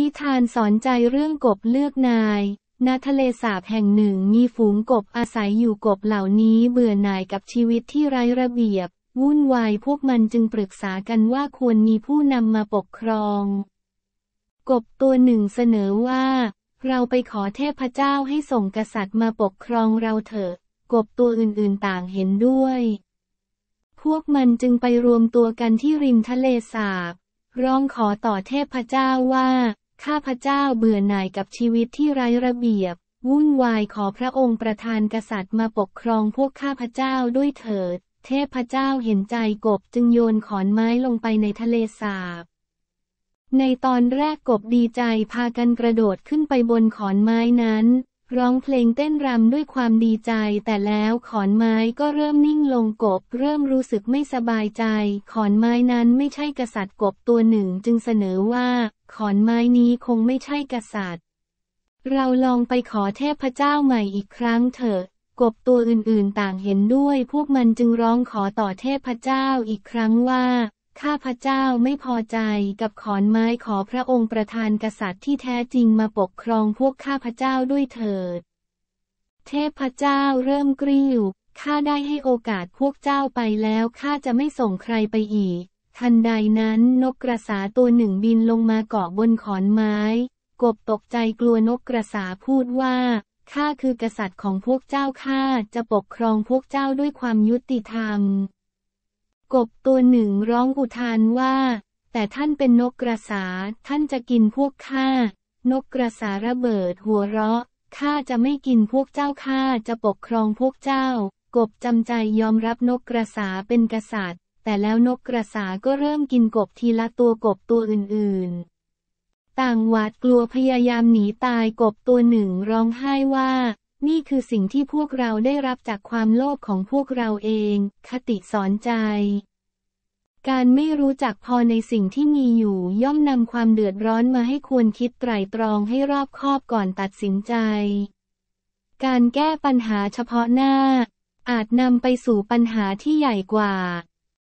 นิทานสอนใจเรื่องกบเลือกนาย ณทะเลสาบแห่งหนึ่งมีฝูงกบอาศัยอยู่กบเหล่านี้เบื่อหน่ายกับชีวิตที่ไร้ระเบียบ วุ่นวายพวกมันจึงปรึกษากันว่าควรมีผู้นำมาปกครอง กบตัวหนึ่งเสนอว่า เราไปขอเทพเจ้าให้ส่งกษัตริย์มาปกครองเราเถอะ กบตัวอื่นๆ ต่างเห็นด้วย พวกมันจึงไปรวมตัวกันที่ริมทะเลสาบร้องขอต่อเทพเจ้าว่าข้าพเจ้าเบื่อหน่ายกับชีวิตที่ไร้ระเบียบ วุ่นวายขอพระองค์ประทานกษัตริย์มาปกครองพวกข้าพเจ้าด้วยเถิด เทพเจ้าเห็นใจกบจึงโยนขอนไม้ลงไปในทะเลสาบในตอนแรกกบดีใจพากันกระโดดขึ้นไปบนขอนไม้นั้น ร้องเพลงเต้นรำด้วยความดีใจ แต่แล้วขอนไม้ก็เริ่มนิ่งลงกบเริ่มรู้สึกไม่สบายใจ ขอนไม้นั้นไม่ใช่กษัตริย์กบตัวหนึ่งจึงเสนอว่าขอนไม้นี้คงไม่ใช่กษัตริย์ เราลองไปขอเทพเจ้าใหม่อีกครั้งเถอะ กบตัวอื่นๆต่างเห็นด้วย พวกมันจึงร้องขอต่อเทพเจ้าอีกครั้งว่า ข้าพเจ้าไม่พอใจกับขอนไม้ขอพระองค์ประธานกษัตริย์ที่แท้จริงมาปกครองพวกข้าพเจ้าด้วยเถิด เทพเจ้าเริ่มกริ้วข้าได้ให้โอกาสพวกเจ้าไปแล้วข้าจะไม่ส่งใครไปอีกทันใดนั้นนกกระสาตัวหนึ่งบินลงมาเกาะบนขอนไม้ กบตกใจกลัวนกกระสาพูดว่าข้าคือกษัตริย์ของพวกเจ้าข้าจะปกครองพวกเจ้าด้วยความยุติธรรม กบตัวหนึ่งร้องอุทานว่า แต่ท่านเป็นนกกระสา ท่านจะกินพวกข้านกกระสาระเบิดหัวเราะข้าจะไม่กินพวกเจ้าข้า จะปกครองพวกเจ้า กบจำใจยอมรับนกกระสาเป็นกษัตริย์แต่แล้วนกกระสาก็เริ่มกินกบทีละตัวกบตัวอื่น ๆ ต่างหวาดกลัวพยายามหนีตายกบตัวหนึ่งร้องไห้ว่า นี่คือสิ่งที่พวกเราได้รับจากความโลภของพวกเราเอง คติสอนใจ การไม่รู้จักพอในสิ่งที่มีอยู่ย่อมนำความเดือดร้อนมาให้ควรคิดไตรตรองให้รอบคอบก่อนตัดสินใจ การแก้ปัญหาเฉพาะหน้า อาจนำไปสู่ปัญหาที่ใหญ่กว่า